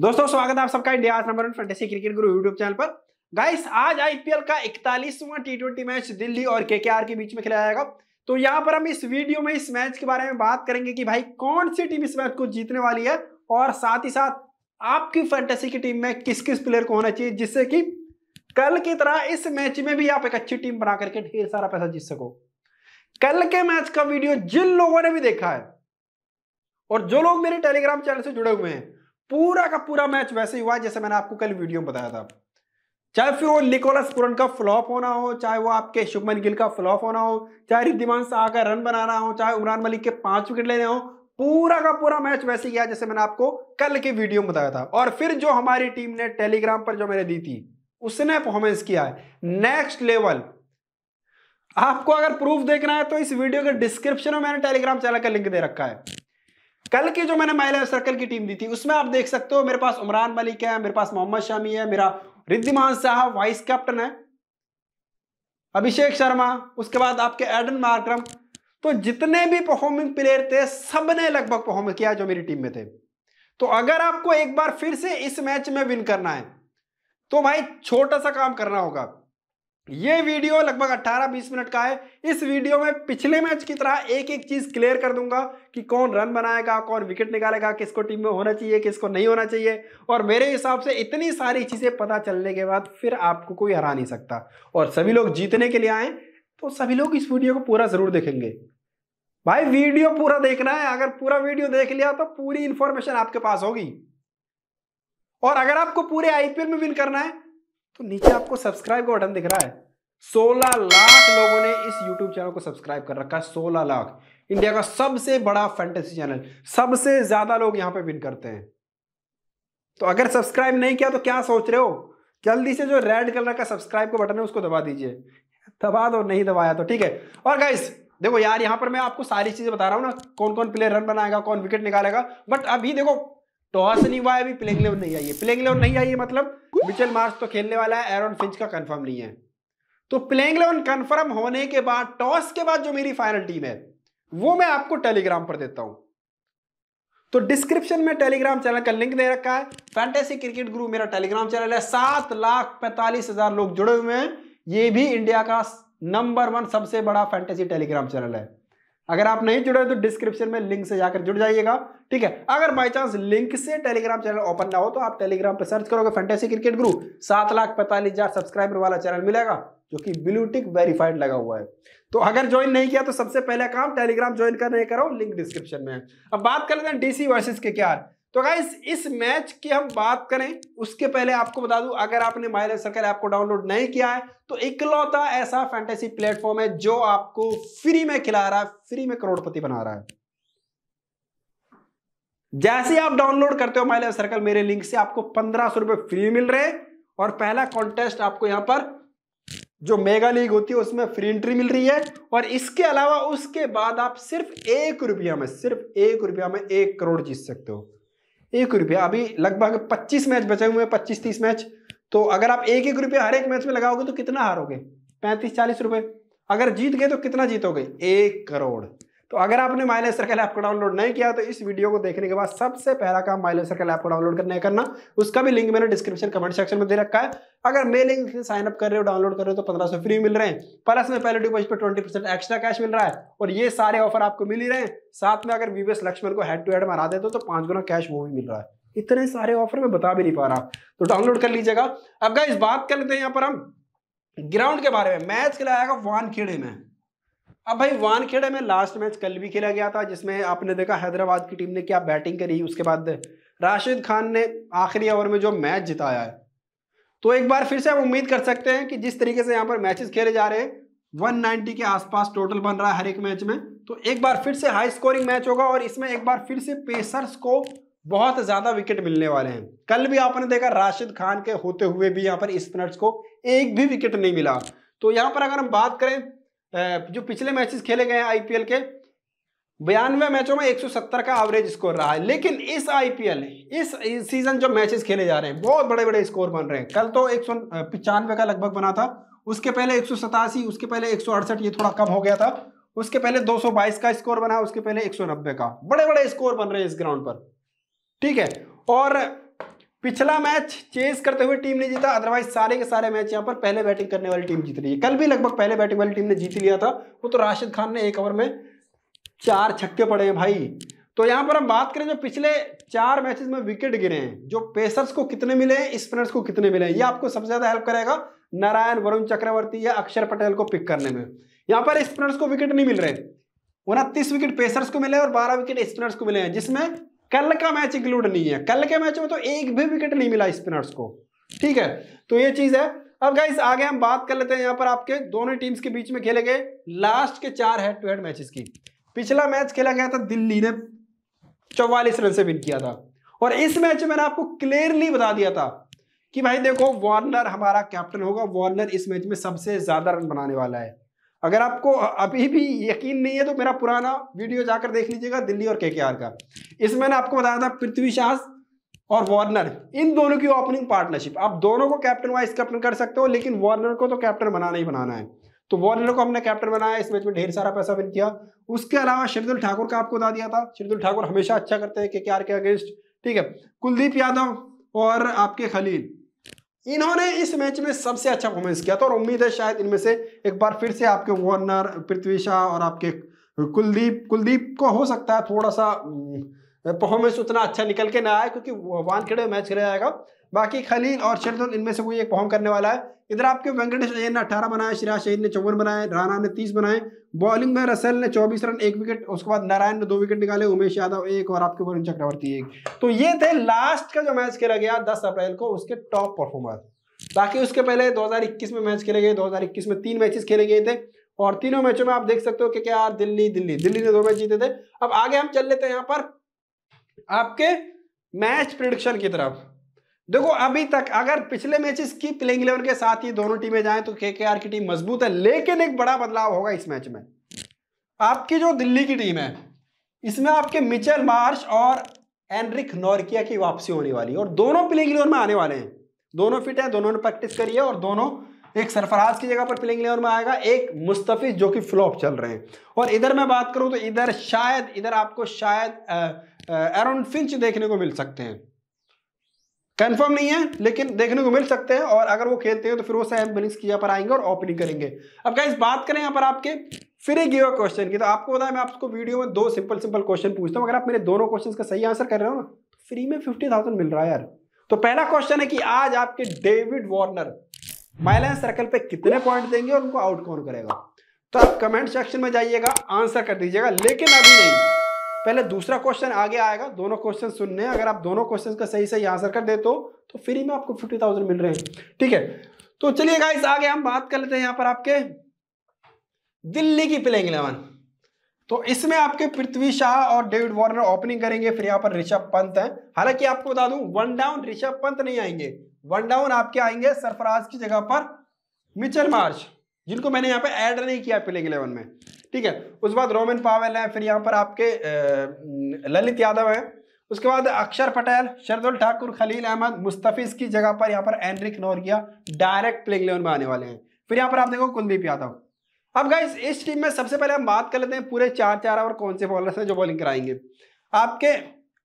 दोस्तों स्वागत है आप सबका India number one fantasy cricket Guru YouTube channel पर गाइस आज आईपीएल का इकतालीसवां टी ट्वेंटी मैच दिल्ली और केकेआर के बीच में खेला जाएगा तो यहां पर हम इस वीडियो में इस मैच के बारे में बात करेंगे कि भाई कौन सी टीम इस मैच को जीतने वाली है और साथ ही साथ आपकी फैंटेसी की टीम में किस किस प्लेयर को होना चाहिए जिससे कि कल की तरह इस मैच में भी आप एक अच्छी टीम बना करके ढेर सारा पैसा जीत सको कल के मैच का वीडियो जिन लोगों ने भी देखा है और जो लोग मेरे टेलीग्राम चैनल से जुड़े हुए हैं पूरा का पूरा मैच वैसे ही हुआ जैसे मैंने आपको कल वीडियो में बताया था चाहे फिर वो निकोलस पुरन का फ्लॉप होना हो चाहे वो आपके शुभमन गिल का फ्लॉप होना हो चाहे रिद्धिमान शाह का रन बनाना हो चाहे उमरान मलिक के पांच विकेट लेने हो पूरा का पूरा मैच वैसे गया जैसे मैंने आपको कल के वीडियो में बताया था और फिर जो हमारी टीम ने टेलीग्राम पर जो मैंने दी थी उसने परफॉर्मेंस किया है नेक्स्ट लेवल आपको अगर प्रूफ देखना है तो इस वीडियो के डिस्क्रिप्शन में मैंने टेलीग्राम चैनल का लिंक दे रखा है कल की जो मैंने माइल सर्कल की टीम दी थी उसमें आप देख सकते हो मेरे पास उमरान मलिक है मेरे पास मोहम्मद शामी है मेरा रिद्धिमान साहब वाइस कैप्टन है अभिषेक शर्मा उसके बाद आपके एडन मार्क्रम तो जितने भी परफॉर्मिंग प्लेयर थे सब ने लगभग परफॉर्म किया जो मेरी टीम में थे तो अगर आपको एक बार फिर से इस मैच में विन करना है तो भाई छोटा सा काम करना होगा ये वीडियो लगभग 18-20 मिनट का है इस वीडियो में पिछले मैच की तरह एक एक चीज क्लियर कर दूंगा कि कौन रन बनाएगा कौन विकेट निकालेगा किसको टीम में होना चाहिए किसको नहीं होना चाहिए और मेरे हिसाब से इतनी सारी चीजें पता चलने के बाद फिर आपको कोई हरा नहीं सकता और सभी लोग जीतने के लिए आए तो सभी लोग इस वीडियो को पूरा जरूर देखेंगे भाई वीडियो पूरा देखना है अगर पूरा वीडियो देख लिया तो पूरी इंफॉर्मेशन आपके पास होगी और अगर आपको पूरे आईपीएल में विन करना है तो नीचे आपको सब्सक्राइब का बटन दिख रहा है 16 लाख लोगों ने इस YouTube चैनल को सब्सक्राइब कर रखा है 16 लाख इंडिया का सबसे बड़ा फैंटेसी चैनल सबसे ज्यादा लोग यहां पे विन करते हैं तो अगर सब्सक्राइब नहीं किया तो क्या सोच रहे हो जल्दी से जो रेड कलर का सब्सक्राइब का बटन है उसको दबा दीजिए दबा दो नहीं दबाया तो ठीक है और गाइस देखो यार यहां पर मैं आपको सारी चीजें बता रहा हूँ ना कौन कौन प्लेयर रन बनाएगा कौन विकेट निकालेगा बट अभी देखो टॉस नहीं हुआ है अभी प्लेइंग लेवन नहीं आई है प्लेइंग लेवन नहीं आई है मतलब मिचेल मार्स तो खेलने वाला है एरन फिंच का कंफर्म नहीं है तो प्लेइंग इलेवन कंफर्म होने के बाद टॉस के बाद जो मेरी फाइनल टीम है वो मैं आपको टेलीग्राम पर देता हूं तो डिस्क्रिप्शन में टेलीग्राम चैनल का लिंक दे रखा है फैंटेसी क्रिकेट ग्रुप मेरा टेलीग्राम चैनल है सात लाख पैंतालीस हजार लोग जुड़े हुए हैं ये भी इंडिया का नंबर वन सबसे बड़ा फैंटेसी टेलीग्राम चैनल है अगर आप नहीं जुड़े तो डिस्क्रिप्शन में लिंक से जाकर जुड़ जाइएगा ठीक है अगर बाई चांस लिंक से टेलीग्राम चैनल ओपन ना हो तो आप टेलीग्राम पर सर्च करोगे फैंटेसी क्रिकेट ग्रुप सात लाख पैंतालीस हजार सब्सक्राइबर वाला चैनल मिलेगा जो कि ब्लूटिक वेरीफाइड लगा हुआ है तो अगर ज्वाइन नहीं किया तो सबसे पहले काम टेलीग्राम ज्वाइन करने करो लिंक डिस्क्रिप्शन में अब बात कर लेते हैं डीसी वर्सेज के क्या तो गाइस इस मैच की हम बात करें उसके पहले आपको बता दूं अगर आपने माई लाइफ सर्कल ऐप को डाउनलोड नहीं किया है तो इकलौता ऐसा फैंटेसी प्लेटफॉर्म है जो आपको फ्री में खिला रहा है फ्री में करोड़पति बना रहा है जैसे आप डाउनलोड करते हो माई लाइफ सर्कल मेरे लिंक से आपको पंद्रह सौ रुपए फ्री मिल रहे और पहला कॉन्टेस्ट आपको यहां पर जो मेगा लीग होती है उसमें फ्री एंट्री मिल रही है और इसके अलावा उसके बाद आप सिर्फ एक रुपया में सिर्फ एक रुपया में एक करोड़ जीत सकते हो एक रुपया अभी लगभग 25 मैच बचे हुए हैं 25 30 मैच तो अगर आप एक एक रुपया हर एक मैच में लगाओगे तो कितना हारोगे पैंतीस चालीस रुपये अगर जीत गए तो कितना जीतोगे एक करोड़ तो अगर आपने माइलेज सर्कल ऐप को डाउनलोड नहीं किया तो इस वीडियो को देखने के बाद सबसे पहला काम माइलेज सर्कल ऐप को डाउनलोड करना करना उसका भी लिंक मैंने डिस्क्रिप्शन कमेंट सेक्शन में दे रखा है अगर मे लिंक से साइन अप कर रहे हो डाउनलोड कर रहे हो तो पंद्रह फ्री मिल रहे हैं प्लस में पहले डिपोजिट पर ट्वेंटी परसेंट एक्स्ट्रा कैश मिल रहा है और ये सारे ऑफर आपको मिल ही रहे हैं साथ में अगर वीवीएस लक्ष्मण को हेड टू हेड मारा दे तो पांच गुना कैश वो भी मिल रहा है इतने सारे ऑफर में बता भी नहीं पा रहा तो डाउनलोड कर लीजिएगा अब गाइस बात कर लेते हैं यहाँ पर हम ग्राउंड के बारे में मैच खिलाया वानखेड़े में अब भाई वानखेड़े में लास्ट मैच कल भी खेला गया था जिसमें आपने देखा हैदराबाद की टीम ने क्या बैटिंग करी उसके बाद राशिद खान ने आखिरी ओवर में जो मैच जिताया है तो एक बार फिर से हम उम्मीद कर सकते हैं कि जिस तरीके से यहाँ पर मैचेस खेले जा रहे हैं 190 के आसपास टोटल बन रहा है हर एक मैच में तो एक बार फिर से हाई स्कोरिंग मैच होगा और इसमें एक बार फिर से पेसर्स को बहुत ज़्यादा विकेट मिलने वाले हैं कल भी आपने देखा राशिद खान के होते हुए भी यहाँ पर स्पिनर्स को एक भी विकेट नहीं मिला तो यहाँ पर अगर हम बात करें जो पिछले मैचेस खेले गए हैं आईपीएल के बयानवे मैचों में 170 का एवरेज स्कोर रहा है लेकिन इस आईपीएल इस सीजन जो मैचेस खेले जा रहे हैं बहुत बड़े बड़े स्कोर बन रहे हैं कल तो एक का लगभग बना था उसके पहले एक उसके पहले एक ये थोड़ा कम हो गया था उसके पहले 222 का स्कोर बना उसके पहले 190 का बड़े बड़े स्कोर बन रहे हैं इस ग्राउंड पर ठीक है और पिछला मैच चेस करते हुए टीम ने जीता अदरवाइज सारे के सारे मैच यहाँ पर पहले बैटिंग करने वाली टीम जीत रही है कल भी लगभग पहले बैटिंग वाली टीम ने जीत लिया था वो तो राशिद खान ने एक ओवर में चार छक्के पड़े हैं भाई तो यहाँ पर हम बात करें जो पिछले चार मैचेस में विकेट गिरे हैं जो पेसर्स को कितने मिले हैं स्पिनर्स को कितने मिले हैं ये आपको सबसे ज्यादा हेल्प करेगा नारायण वरुण चक्रवर्ती या अक्षर पटेल को पिक करने में यहाँ पर स्पिनर्स को विकेट नहीं मिल रहे उनतीस विकेट पेसर्स को मिले और बारह विकेट स्पिनर्स को मिले हैं जिसमें कल का मैच इंक्लूड नहीं है कल के मैच में तो एक भी विकेट नहीं मिला स्पिनर्स को ठीक है तो ये चीज है अब गाइस आगे हम बात कर लेते हैं यहां पर आपके दोनों टीम्स के बीच में खेले गए लास्ट के चार हेड टू हेड मैचेस की पिछला मैच खेला गया था दिल्ली ने चौवालीस रन से विन किया था और इस मैच में मैंने आपको क्लियरली बता दिया था कि भाई देखो वार्नर हमारा कैप्टन होगा वार्नर इस मैच में सबसे ज्यादा रन बनाने वाला है अगर आपको अभी भी यकीन नहीं है तो मेरा पुराना वीडियो जाकर देख लीजिएगा दिल्ली और के का इसमें मैंने आपको बताया था पृथ्वी शास और वार्नर इन दोनों की ओपनिंग पार्टनरशिप आप दोनों को कैप्टन वाइस कैप्टन कर सकते हो लेकिन वार्नर को तो कैप्टन बनाना ही बनाना है तो वार्नर को हमने कैप्टन बनाया इस मैच में ढेर सारा पैसा विन किया उसके अलावा शरदुल ठाकुर का आपको बता दिया था शरदुल ठाकुर हमेशा अच्छा करते हैं के के के अगेंस्ट ठीक है कुलदीप यादव और आपके खलील इन्होंने इस मैच में सबसे अच्छा परफॉर्मेंस किया था और उम्मीद है शायद इनमें से एक बार फिर से आपके वार्नर पृथ्वी शाह और आपके कुलदीप कुलदीप को हो सकता है थोड़ा सा परफॉर्मेंस उतना अच्छा निकल के ना आए क्योंकि वानखेड़े मैच खेला जाएगा बाकी खलील और शरदुल इनमें से कोई एक परफॉर्म करने वाला है इधर आपके वेंकटेश अय्यर ने अठारह बनाए शिराज शहीद ने चौवन बनाए राणा ने तीस बनाए बॉलिंग में रसेल ने चौबीस रन एक विकेट उसके बाद नारायण ने दो विकेट निकाले उमेश यादव एक और आपके वरुण चक्रवर्ती एक तो ये थे लास्ट का जो मैच खेला गया दस अप्रैल को उसके टॉप परफॉर्मर बाकी उसके पहले 2021 में मैच खेले गए 2021 में तीन मैचेस खेले गए थे और तीनों मैचों में आप देख सकते हो कि क्या दिल्ली दिल्ली दिल्ली ने दो मैच जीते थे अब आगे हम चल लेते हैं यहाँ पर आपके मैच प्रिडिक्शन की तरफ देखो अभी तक अगर पिछले मैचेस की प्लेइंग इलेवन के साथ ही दोनों टीमें जाएं तो के की टीम मजबूत है लेकिन एक बड़ा बदलाव होगा इस मैच में आपकी जो दिल्ली की टीम है इसमें आपके मिचेल मार्श और एनरिक नोरकिया की वापसी होने वाली है और दोनों प्लेइंग इलेवन में आने वाले हैं दोनों फिट हैं दोनों ने प्रैक्टिस करी है और दोनों एक सरफराज की जगह पर प्लेइंग इलेवन में आएगा एक मुस्तफ़ जो कि फ्लॉप चल रहे हैं और इधर मैं बात करूं तो इधर शायद इधर आपको शायद एरन फिंच देखने को मिल सकते हैं कंफर्म नहीं है लेकिन देखने को मिल सकते हैं और अगर वो खेलते हैं तो फिर वो सैम बिलिंग्स की यहाँ पर आएंगे और ओपनिंग करेंगे अब क्या बात करें यहाँ पर आपके फिर एक गिव क्वेश्चन की तो आपको बताया मैं आपको वीडियो में दो सिंपल सिंपल क्वेश्चन पूछता हूँ अगर आप मेरे दोनों क्वेश्चन का सही आंसर कर रहे हो ना फ्री तो में फिफ्टी मिल रहा है यार तो पहला क्वेश्चन है कि आज आपके डेविड वार्नर माइलाइन सर्कल पे कितने पॉइंट देंगे और उनको आउट कौन करेगा तो आप कमेंट सेक्शन में जाइएगा आंसर कर दीजिएगा लेकिन अभी नहीं पहले दूसरा क्वेश्चन आगे आएगा दोनों क्वेश्चन सुनने हैं अगर आप दोनों क्वेश्चन का सही सही आंसर कर दे तो, तो फ्री में आपको फिफ्टी थाउजेंड मिल रहे हैं ठीक है तो चलिए गाइस आगे हम बात कर लेते हैं यहां पर आपके दिल्ली की प्लेइंग इलेवन तो इसमें आपके पृथ्वी शाह और डेविड वार्नर ओपनिंग करेंगे फिर यहां पर ऋषभ पंत है हालांकि आपको बता दूं वन डाउन ऋषभ पंत नहीं आएंगे वन डाउन आपके आएंगे सरफराज की जगह पर मिचल मार्च जिनको मैंने यहाँ पर ऐड नहीं किया प्लेइंग इलेवन में ठीक है उसके बाद रोमन पावेल हैं फिर यहाँ पर आपके ललित यादव हैं उसके बाद अक्षर पटेल शरदुल ठाकुर खलील अहमद मुस्तफिज की जगह पर यहाँ पर Anrich Nortje direct playing eleven में आने वाले हैं फिर यहाँ पर आप देखो कुलदीप यादव अब गाइज इस टीम में सबसे पहले हम बात कर लेते हैं पूरे चार चार ओवर कौन से बॉलर्स हैं जो बॉलिंग कराएंगे आपके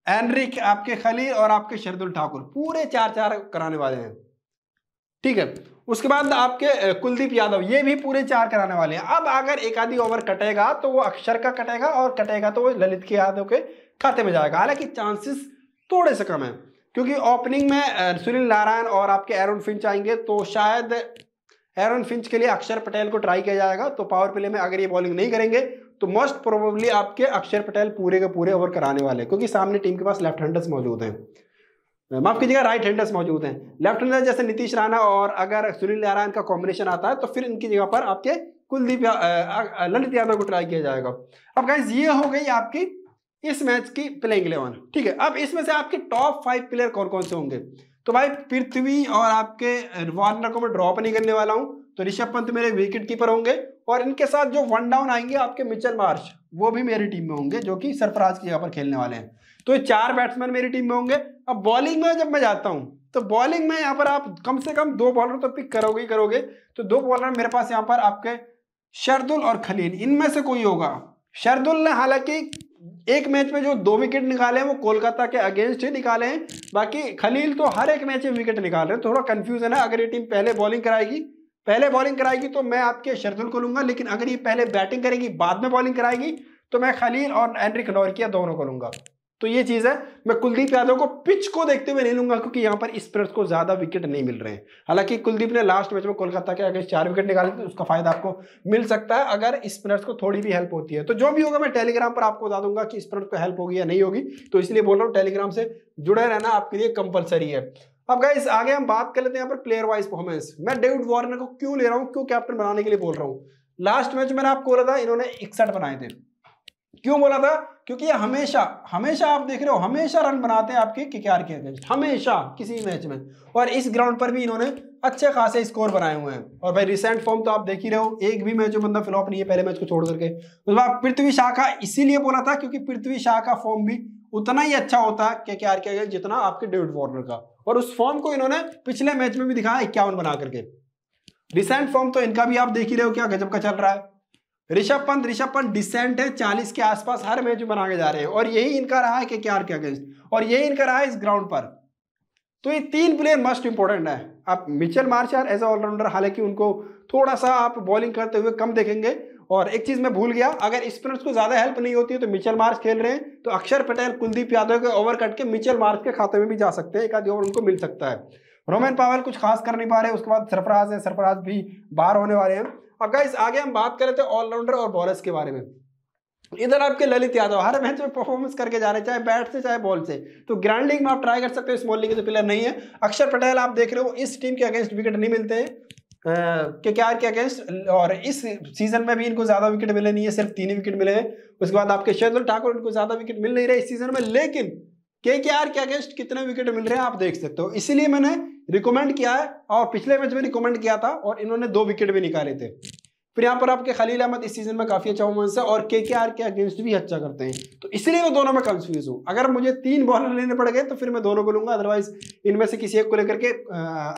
एनरिक आपके खली और आपके शरदुल ठाकुर पूरे चार चार कराने वाले हैं ठीक है उसके बाद आपके कुलदीप यादव ये भी पूरे चार कराने वाले हैं अब अगर एक आधी ओवर कटेगा तो वो अक्षर का कटेगा और कटेगा तो वो ललित के यादव के खाते में जाएगा हालांकि चांसेस थोड़े से कम है क्योंकि ओपनिंग में सुनील नारायण और आपके एरोन फिंच आएंगे तो शायद एरोन फिंच के लिए अक्षर पटेल को ट्राई किया जाएगा तो पावर प्ले में अगर ये बॉलिंग नहीं करेंगे तो मोस्ट प्रोबेबली आपके अक्षर पटेल पूरे के पूरे ओवर कराने वाले क्योंकि सामने टीम के पास लेफ्ट हैंडर्स मौजूद हैं माफ कीजिएगा राइट हैंडर्स मौजूद हैं लेफ्ट हैंडर जैसे नीतीश राणा और अगर सुनील नारायण का कॉम्बिनेशन आता है तो फिर इनकी जगह पर आपके कुलदीप ललित यादव को ट्राई किया जाएगा अब गाइज ये हो गई आपकी इस मैच की प्लेइंग इलेवन ठीक है अब इसमें से आपके टॉप फाइव प्लेयर कौन कौन से होंगे तो भाई पृथ्वी और आपके वार्नर को मैं ड्रॉप नहीं करने वाला हूँ तो ऋषभ पंत मेरे विकेट कीपर होंगे और इनके साथ जो वन डाउन आएंगे आपके मिचल मार्श वो भी मेरी टीम में होंगे जो कि सरफराज की जगह पर खेलने वाले हैं तो ये चार बैट्समैन मेरी टीम में होंगे अब बॉलिंग में जब मैं जाता हूँ तो बॉलिंग में यहाँ पर आप कम से कम दो बॉलर तो पिक करोगे ही करोगे तो दो बॉलर मेरे पास यहाँ पर आपके शरदुल और खलील इनमें से कोई होगा शरदुल ने हालांकि एक मैच में जो दो विकेट निकाले हैं वो कोलकाता के अगेंस्ट ही निकाले हैं बाकी खलील तो हर एक मैच में विकेट निकाल रहे हैं थोड़ा कन्फ्यूजन है अगर ये टीम पहले बॉलिंग कराएगी पहले बॉलिंग कराएगी तो मैं आपके शर्दुल को लूंगा लेकिन अगर ये पहले बैटिंग करेगी बाद में बॉलिंग कराएगी तो मैं खलील और एनरिक नौरकिया दोनों को लूंगा तो ये चीज़ है मैं कुलदीप यादव को पिच को देखते हुए नहीं लूंगा क्योंकि यहां पर स्पिनर्स को ज़्यादा विकेट नहीं मिल रहे हैं हालांकि कुलदीप ने लास्ट मैच में कोलकाता के अगर चार विकेट निकाले तो उसका फायदा आपको मिल सकता है अगर स्पिनर्स को थोड़ी भी हेल्प होती है तो जो भी होगा मैं टेलीग्राम पर आपको बता दूंगा कि स्पिनर्स को हेल्प होगी या नहीं होगी तो इसलिए बोल रहा हूँ टेलीग्राम से जुड़े रहना आपके लिए कंपलसरी है अब गाइस आगे हम बात कर लेते हैं पर प्लेयर वाइज परफॉर्मेंस मैं डेविड वार्नर को क्यों ले रहा हूँ क्यों कैप्टन बनाने के लिए बोल रहा हूँ लास्ट मैच मैंने आपको बोला था इन्होंने इकसठ बनाए थे क्यों बोला था क्योंकि ये हमेशा हमेशा आप देख रहे हो हमेशा रन बनाते हैं आपके किकेआर के अगेंस्ट हमेशा किसी मैच में और इस ग्राउंड पर भी इन्होंने अच्छे खासे स्कोर बनाए हुए हैं और भाई रिसेंट फॉर्म तो आप देख ही रहे हो एक भी मैच जो बंदा फ्लॉप नहीं है पहले मैच को छोड़ करके उसके बाद पृथ्वी शाह का इसीलिए बोला था क्योंकि पृथ्वी शाह का फॉर्म भी उतना ही अच्छा होता है के के अगेंस्ट जितना आपके डेविड वार्नर का और उस फॉर्म को इन्होंने पिछले मैच में भी दिखाया इक्यावन बना करके रिसेंट फॉर्म तो इनका भी आप देख ही रहे हो क्या गजब का चल रहा है ऋषभ पंत ऋषभ पंत डिसेंट है चालीस के आसपास हर मैच में बना के जा रहे हैं और यही इनका रहा है कि क्या क्या अगेंस्ट और यही इनका रहा है इस ग्राउंड पर तो ये तीन प्लेयर मस्ट इंपॉर्टेंट है आप Mitchell Marsh as a all rounder हालांकि उनको थोड़ा सा आप बॉलिंग करते हुए कम देखेंगे और एक चीज मैं भूल गया अगर स्पिनर्स को ज्यादा हेल्प नहीं होती है तो मिचल मार्च खेल रहे हैं तो अक्षर पटेल कुलदीप यादव के ओवर कट के मिचल मार्च के खाते में भी जा सकते हैं एक आधी ओवर उनको मिल सकता है रोमन पावल कुछ खास कर नहीं पा रहे उसके बाद सरफराज है सरफराज भी बाहर होने वाले हैं अब गाइस आगे हम बात करें तो ऑलराउंडर और बॉलर्स के बारे में इधर आपके ललित यादव हर मैच में परफॉर्मेंस करके जा रहे चाहे बैट से चाहे बॉल से तो ग्रैंड लीग में आप ट्राई कर सकते हो स्मॉल लीग के तो प्लेयर नहीं है अक्षर पटेल आप देख रहे हो इस टीम के अगेंस्ट विकेट नहीं मिलते हैं के के आर के अगेंस्ट और इस सीजन में भी इनको ज़्यादा विकेट मिले नहीं है सिर्फ तीन ही विकेट मिले हैं उसके बाद आपके शैदुल ठाकुर इनको ज़्यादा विकेट मिल नहीं रहे इस सीजन में लेकिन के के आर के अगेंस्ट कितने विकेट मिल रहे हैं आप देख सकते हो इसीलिए मैंने रिकमेंड किया है और पिछले मैच में रिकमेंड किया था और इन्होंने दो विकेट भी निकाले थे फिर यहाँ पर आपके खलील अहमद इस सीजन में काफी अच्छा परफॉर्मेंस है और के के आर के अगेंस्ट भी अच्छा करते हैं तो इसलिए मैं दोनों में कंफ्यूज हूँ अगर मुझे तीन बॉलर लेने पड़ गए तो फिर मैं दोनों को लूंगा अदरवाइज इनमें से किसी एक को लेकर के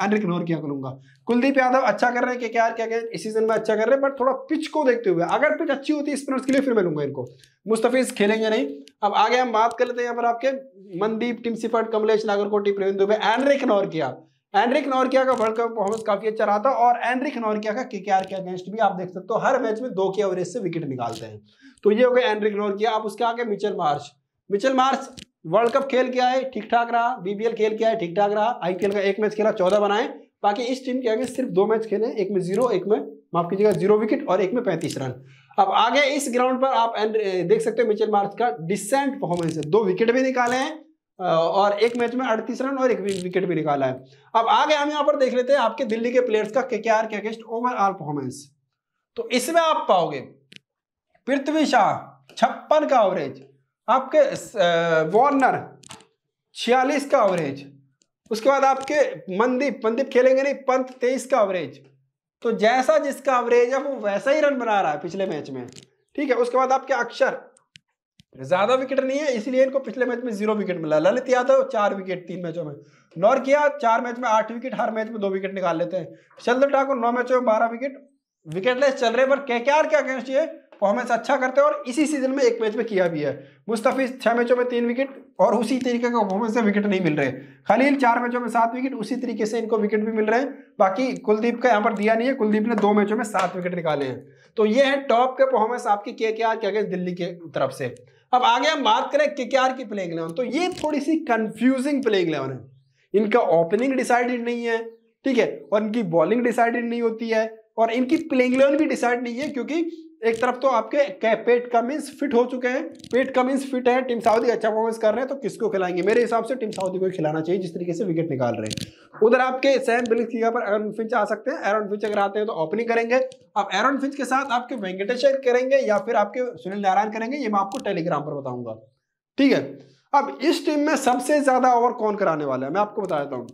अनरिग्नोर किया करूंगा कुलदीप यादव अच्छा कर रहे हैं के के आर के अगेंस्ट इस सीजन में अच्छा कर रहे हैं बट थोड़ा पिच को देखते हुए अगर पिच अच्छी होती है स्पिनर्स के लिए फिर मैं लूंगा इनको मुस्तफिज खेलेंगे नहीं अब आगे हम बात कर लेते हैं यहाँ पर आपके Mandeep Tim Seifert Kamlesh Nagarkoti Praveen Dubey Anrich Nortje Anrich Nortje का वर्ल्ड कप परफॉर्मेंस काफी अच्छा रहा था और एनरिक नॉर्किया का केकेआर के आर के अगेंस्ट भी आप देख सकते हो हर मैच में दो के एवरेज से विकेट निकालते हैं तो ये हो गया एनरिक नॉर्किया आप उसके आगे Mitchell Marsh Mitchell Marsh world cup खेल के आए ठीक ठाक रहा बीबीएल खेल के आए ठीक ठाक रहा आईपीएल का एक मैच खेला चौदह बनाए बाकी इस टीम के आगे सिर्फ दो मैच खेले एक में जीरो एक में माफ कीजिएगा जीरो विकेट और एक में पैंतीस रन अब आगे इस ग्राउंड पर आप देख सकते हो मिचेल मार्च का डिसेंट परफॉर्मेंस है दो विकेट भी निकाले हैं और एक मैच में अड़तीस रन और एक विकेट भी निकाला है अब आगे हम यहाँ पर देख लेते हैं आपके दिल्ली के प्लेयर्स का के के अगेंस्ट ओवरऑल परफॉर्मेंस तो इसमें आप पाओगे पृथ्वी शाह छप्पन का एवरेज आपके वार्नर छियालीस का एवरेज उसके बाद आपके मनदीप मनदीप खेलेंगे नहीं पंत तेईस का एवरेज तो जैसा जिसका एवरेज है वो वैसा ही रन बना रहा है पिछले मैच में ठीक है उसके बाद आपके अक्षर ज्यादा विकेट नहीं है इसलिए इनको पिछले मैच में जीरो विकेट मिला ललित यादव चार विकेट तीन मैचों में किया चार मैच में आठ विकेट हर मैच में दो विकेट निकाल लेते हैं शलदर ठाकुर नौ मैचों में बारह विकेट विकेटलेस चल रहे पर के क्या कहना चाहिए परफॉर्मेंस अच्छा करते हैं और इसी सीजन में एक मैच में किया भी है मुस्तफ़ी छह मैचों में तीन विकेट और उसी तरीके का परफॉर्मेंस में विकेट नहीं मिल रहे खलील चार मैचों में सात विकेट उसी तरीके से इनको विकेट भी मिल रहे हैं बाकी कुलदीप का यहाँ पर दिया नहीं है कुलदीप ने दो मैचों में सात विकेट निकाले हैं तो ये है टॉप के परफॉर्मेंस आपकी के क्या क्या दिल्ली के तरफ से अब आगे हम बात करें केकेआर की प्लेइंग इलेवन तो ये थोड़ी सी कंफ्यूजिंग प्लेइंग इलेवन है इनका ओपनिंग डिसाइडेड नहीं है ठीक है और इनकी बॉलिंग डिसाइडेड नहीं होती है और इनकी प्लेइंग इलेवन भी डिसाइड नहीं है क्योंकि एक तरफ तो आपके पेट का मीन्स फिट हो चुके हैं पेट का मीन्स फिट है टीम साउदी अच्छा परफॉर्मेंस कर रहे हैं तो किसको खिलाएंगे मेरे हिसाब से टीम साउदी को खिलाना चाहिए जिस तरीके से विकेट निकाल रहे हैं उधर आपके सैम बिल्स की जगह पर एरन फिंच आ सकते हैं एरन फिंच अगर आते हैं तो ओपनिंग करेंगे अब एरन फिंच के साथ आपके वेंकटेश्वर करेंगे या फिर आपके सुनील नारायण करेंगे ये मैं आपको टेलीग्राम पर बताऊंगा ठीक है अब इस टीम में सबसे ज्यादा ओवर कौन कराने वाला है मैं आपको बता देता हूँ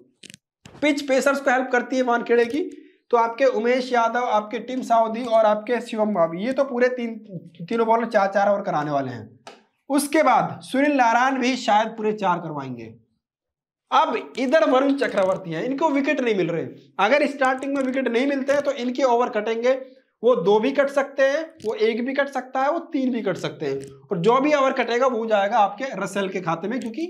पिच पेसर्स को हेल्प करती है वानखेड़े की तो आपके उमेश यादव आपके टीम साउदी और आपके शिवम भाभी ये तो पूरे तीन तीनों बॉलर चार चार ओवर कराने वाले हैं उसके बाद सुनील नारायण भी शायद पूरे चार करवाएंगे अब इधर वरुण चक्रवर्ती है इनको विकेट नहीं मिल रहे अगर स्टार्टिंग में विकेट नहीं मिलते हैं तो इनके ओवर कटेंगे वो दो भी कट सकते हैं वो एक भी कट सकता है वो तीन भी कट सकते हैं और जो भी ओवर कटेगा वो जाएगा आपके रसेल के खाते में क्योंकि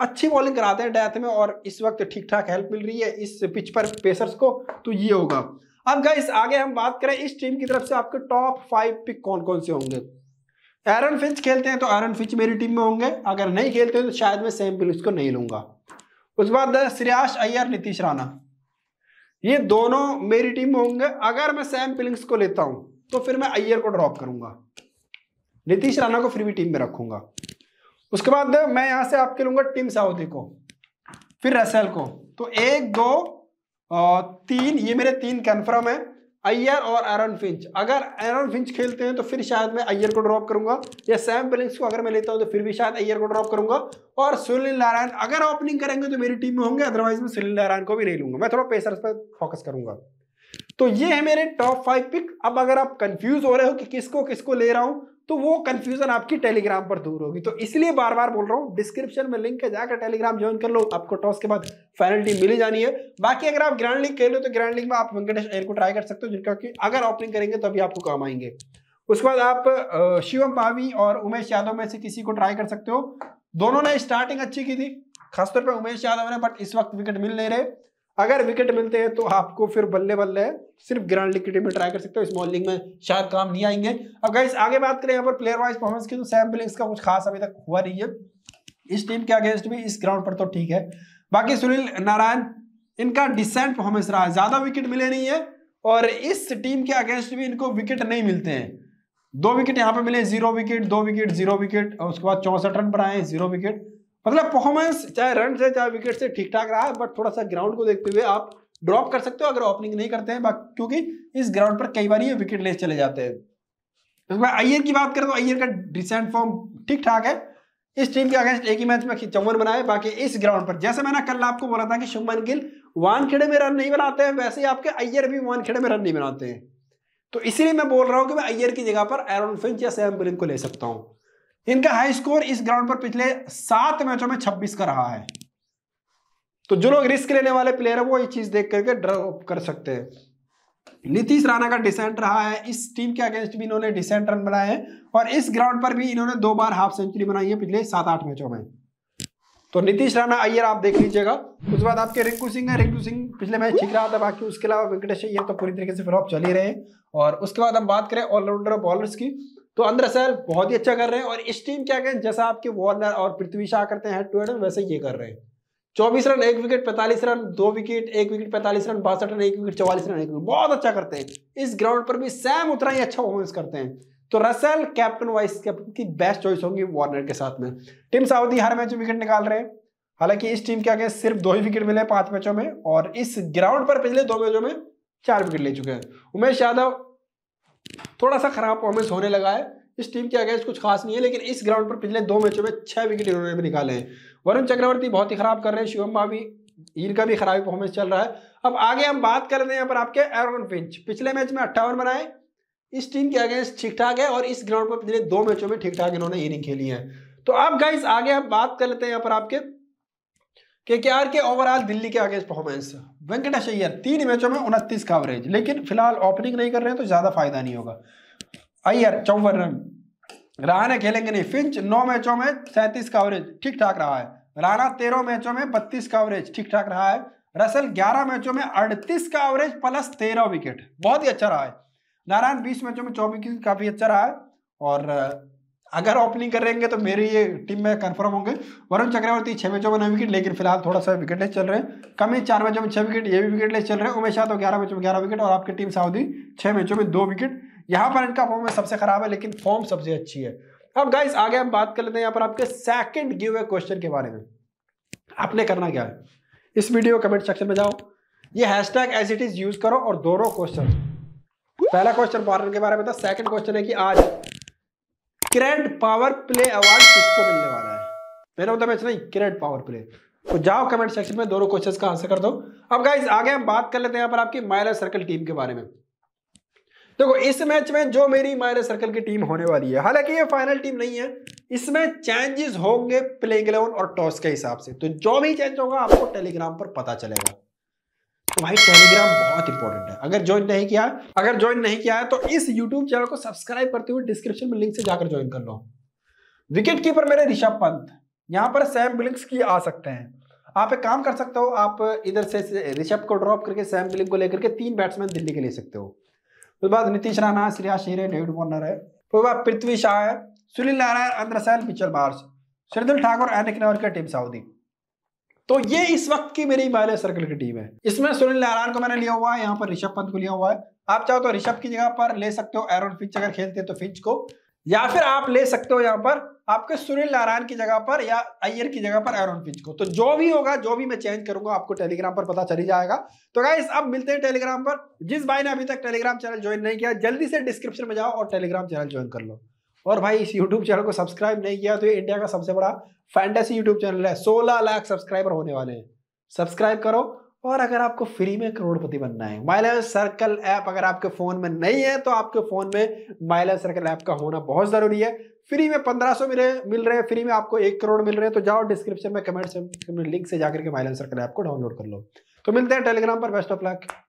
अच्छी बॉलिंग कराते हैं डेथ में और इस वक्त ठीक ठाक हेल्प मिल रही है इस पिच पर पेसर्स को तो ये होगा अब गाइस आगे हम बात करें इस टीम की तरफ से आपके टॉप फाइव पिक कौन कौन से होंगे एरन फिंच खेलते हैं तो एरन फिंच मेरी टीम में होंगे अगर नहीं खेलते तो शायद मैं सेम पिल उसको नहीं लूंगा उसके बाद श्रेयास अय्यर नीतीश राणा ये दोनों मेरी टीम में होंगे अगर मैं सैम पिलिंग्स को लेता हूं तो फिर मैं अय्यर को ड्रॉप करूंगा नीतीश राणा को फिर भी टीम में रखूंगा उसके बाद मैं यहां से आपके लूंगा टिम साउदी को फिर रसेल को तो एक दो तीन ये मेरे तीन कन्फर्म है अय्यर और एरन फिंच अगर एरन फिंच खेलते हैं तो फिर शायद मैं अय्यर को ड्रॉप करूंगा या सैम बिलिंग्स को अगर मैं लेता हूं तो फिर भी शायद अय्यर को ड्रॉप करूंगा और सुनील नारायण अगर ओपनिंग करेंगे तो मेरी टीम में होंगे अदरवाइज मैं सुनील नारायण को भी नहीं लूंगा मैं थोड़ा पेसर्स पर फोकस करूंगा तो ये है मेरे टॉप फाइव पिक अब अगर आप कंफ्यूज हो रहे हो कि किसको किसको ले रहा हूं तो वो कंफ्यूजन आपकी टेलीग्राम पर दूर होगी तो इसलिए बार बार बोल रहा हूँ डिस्क्रिप्शन में लिंक है जाकर टेलीग्राम ज्वाइन कर लो आपको टॉस के बाद फाइनल टीम मिली जानी है बाकी अगर आप ग्रैंड लीग खेल लो तो ग्रैंड लीग में आप वेंकटेश अयर को ट्राई कर सकते हो जिनका कि अगर ओपनिंग करेंगे तो अभी आपको काम आएंगे उसके बाद आप शिवम पावी और उमेश यादव में से किसी को ट्राई कर सकते हो दोनों ने स्टार्टिंग अच्छी की थी खासतौर पर उमेश यादव ने बट इस वक्त विकेट मिल नहीं रहे अगर विकेट मिलते हैं तो आपको फिर बल्ले बल्ले सिर्फ ग्रैंड लीग टीम में ट्राई कर सकते हो स्मॉल लीग में शायद काम नहीं आएंगे अब गाइस आगे बात करें यहाँ पर प्लेयर वाइज परफॉर्मेंस की तो सैम बिलिंग्स का कुछ खास अभी तक हुआ नहीं है इस टीम के अगेंस्ट भी इस ग्राउंड पर तो ठीक है बाकी सुनील नारायण इनका डिसेंट परफॉर्मेंस रहा है ज्यादा विकेट मिले नहीं है और इस टीम के अगेंस्ट भी इनको विकेट नहीं मिलते हैं दो विकेट यहाँ पे मिले जीरो विकेट दो विकेट जीरो विकेट और उसके बाद चौंसठ रन बनाए जीरो विकेट मतलब परफॉर्मेंस चाहे रन से चाहे विकेट से ठीक ठाक रहा है बट थोड़ा सा ग्राउंड को देखते हुए आप ड्रॉप कर सकते हो अगर ओपनिंग नहीं करते हैं क्योंकि इस ग्राउंड पर कई बार ये विकेट लेस चले जाते हैं उसके बाद अय्यर की बात करें तो अय्यर का रिसेंट फॉर्म ठीक ठाक है इस टीम के अगेंस्ट एक ही मैच में चौवन बनाए बाकी इस ग्राउंड पर जैसे मैंने कल आपको बोला था कि शुभमन गिल वानखेड़े में रन नहीं बनाते हैं वैसे ही आपके अय्यर भी वानखेड़े में रन नहीं बनाते हैं तो इसीलिए मैं बोल रहा हूँ कि मैं अय्यर की जगह पर एरोन फिंच या सैम बिलिंग को ले सकता हूँ इनका हाई स्कोर इस ग्राउंड पर पिछले सात मैचों में छब्बीस का रहा है तो जो लोग रिस्क लेने वाले प्लेयर है वो ये चीज देख करके ड्रॉप कर सकते हैं नीतीश राणा का डिसेंट रहा है इस टीम के अगेंस्ट भी इन्होंने डिसेंट रन बनाए हैं और इस ग्राउंड पर भी इन्होंने दो बार हाफ सेंचुरी बनाई है पिछले सात आठ मैचों में तो नीतीश राणा अय्यर आप देख लीजिएगा उसके बाद आपके रिंकू सिंह है रिंकू सिंह पिछले मैच ठीक रहा था बाकी उसके अलावा वेंकटेश तो पूरी तरीके से फ्लॉप चल ही रहे और उसके बाद हम बात करें ऑलराउंडर और बॉलर्स की तो अंदर सर बहुत ही अच्छा कर रहे हैं और इस टीम क्या कहें जैसा आपके वॉर्नर और पृथ्वी शाह करते हैं टू वैसे ये कर रहे हैं चौबीस रन एक विकेट पैंतालीस रन दो विकेट एक विकेट पैंतालीस रन बासठ रन एक विकेट चौवालीस रन एक विकेट बहुत अच्छा करते हैं इस ग्राउंड पर भी सैम उतना ही अच्छा परफॉर्मेंस करते हैं तो रसेल कैप्टन वाइस कैप्टन की बेस्ट चॉइस होगी वार्नर के साथ में टीम साउदी हर मैच में विकेट निकाल रहे हैं हालांकि इस टीम के आगे सिर्फ दो ही विकेट मिले पांच मैचों में और इस ग्राउंड पर पिछले दो मैचों में चार विकेट ले चुके हैं उमेश यादव थोड़ा सा खराब परफॉर्मेंस होने लगा है इस टीम के अगेंस्ट कुछ खास नहीं है लेकिन इस ग्राउंड पर पिछले दो मैचों में छह विकेट इन्होंने भी निकाले हैं वरुण चक्रवर्ती बहुत ही खराब कर रहे हैं शिवम भाभी इनका भी खराब परफॉर्मेंस चल रहा है अब आगे हम बात कर रहे हैं यहाँ पर आपके एरोन फिंच पिछले मैच में अट्ठावन बनाए इस टीम के अगेंस्ट ठीक ठाक है और इस ग्राउंड पर पिछले दो मैचों में ठीक ठाक इन्होंने इनिंग खेली है तो अब गाइस आगे हम बात कर लेते हैं यहाँ पर आपके के के आर के ओवरऑल दिल्ली के आगे परफॉर्मेंस वेंकटेश अय्यर तीन मैचों में उनतीस का एवरेज लेकिन फिलहाल ओपनिंग नहीं कर रहे हैं तो ज़्यादा फायदा नहीं होगा अय्यर चौवन रन राणा खेलेंगे नहीं फिंच नौ मैचों में सैंतीस का एवरेज ठीक ठाक रहा है राणा तेरह मैचों में बत्तीस का एवरेज ठीक ठाक रहा है रसल ग्यारह मैचों में अड़तीस का एवरेज प्लस तेरह विकेट बहुत ही अच्छा रहा है नारायण बीस मैचों में चौबीस काफ़ी अच्छा रहा है और अगर ओपनिंग करेंगे तो मेरी ये टीम में कन्फर्म होंगे वरुण चक्रवर्ती छः मैचों में नौ विकेट लेकिन फिलहाल थोड़ा सा विकेट लेस चल रहे हैं कमी चार मैचों में छः विकेट ये भी विकेट लेस चल रहे हैं उमेश यादव ग्यारह मैचों में ग्यारह विकेट और आपकी टीम साउदी छः मैचों में दो विकेट यहाँ पर इनका फॉर्म सबसे खराब है लेकिन फॉर्म सबसे अच्छी है अब गाइस आगे हम बात कर लेते हैं यहाँ पर आपके सेकंड गिव ए क्वेश्चन के बारे में आपने करना क्या है इस वीडियो कमेंट सेक्शन में जाओ ये hashtag as it is use करो और दोनों क्वेश्चन पहला क्वेश्चन वार्नर के बारे में था सेकंड क्वेश्चन है कि आज क्रेड पावर प्ले अवार्ड किसको मिलने वाला है मेरा मतलब ऐसा नहीं क्रेड पावर प्ले तो जाओ कमेंट सेक्शन में दोनों क्वेश्चंस का आंसर कर दो अब गाइज आगे हम बात कर लेते हैं यहाँ पर आपकी मायरा सर्कल टीम के बारे में देखो तो इस मैच में जो मेरी मायरा सर्कल की टीम होने वाली है हालांकि ये फाइनल टीम नहीं है इसमें चेंजेस होंगे प्लेइंग इलेवन और टॉस के हिसाब से तो जो भी चेंज होगा आपको टेलीग्राम पर पता चलेगा तो भाई टेलीग्राम बहुत इंपॉर्टेंट है अगर ज्वाइन नहीं किया अगर ज्वाइन नहीं किया है तो इस यूट्यूब चैनल को सब्सक्राइब करते हुए डिस्क्रिप्शन में लिंक से जाकर ज्वाइन कर लो विकेट कीपर मेरे ऋषभ पंत यहाँ पर सैम बिलिंग्स की आ सकते हैं आप एक काम कर सकते हो आप इधर से ऋषभ को ड्रॉप करके सैम बिलिंग को लेकर के तीन बैट्समैन दिल्ली के ले सकते हो उसके बाद नीतीश राणा श्रेया शेर है डेविड वॉर्नर है उसके बाद पृथ्वी शाह है Sunil Narine Andre Russell Mitchell Marsh Shardul Thakur एनिक नवर के टीम साउदी तो ये इस वक्त की मेरी हिमालय सर्कल की टीम है इसमें सुनील नारायण को मैंने लिया हुआ है यहाँ पर ऋषभ पंत को लिया हुआ है आप चाहो तो ऋषभ की जगह पर ले सकते हो एरोन फिंच अगर खेलते हैं तो फिंच को या फिर आप ले सकते हो यहाँ पर आपके सुनील नारायण की जगह पर या अय्यर की जगह पर एरोन फिंच को तो जो भी होगा जो भी मैं चेंज करूंगा आपको टेलीग्राम पर पता चली जाएगा तो गाइस अब मिलते हैं टेलीग्राम पर जिस भाई ने अभी तक टेलीग्राम चैनल ज्वाइन नहीं किया जल्दी से डिस्क्रिप्शन में जाओ और टेलीग्राम चैनल ज्वाइन कर लो और भाई इस यूट्यूब चैनल को सब्सक्राइब नहीं किया तो ये इंडिया का सबसे बड़ा फैंटेसी यूट्यूब चैनल है सोलह लाख सब्सक्राइबर होने वाले हैं सब्सक्राइब करो और अगर आपको फ्री में करोड़पति बनना है माइलेवन सर्कल ऐप अगर आपके फ़ोन में नहीं है तो आपके फ़ोन में माइलेवन सर्कल ऐप का होना बहुत ज़रूरी है फ्री में पंद्रह सौ मिले मिल रहे हैं फ्री में आपको एक करोड़ मिल रहे हैं तो जाओ डिस्क्रिप्शन में कमेंट से लिंक से जाकर के माइलेवन सर्कल ऐप को डाउनलोड कर लो तो मिलते हैं टेलीग्राम पर बेस्ट ऑफ लक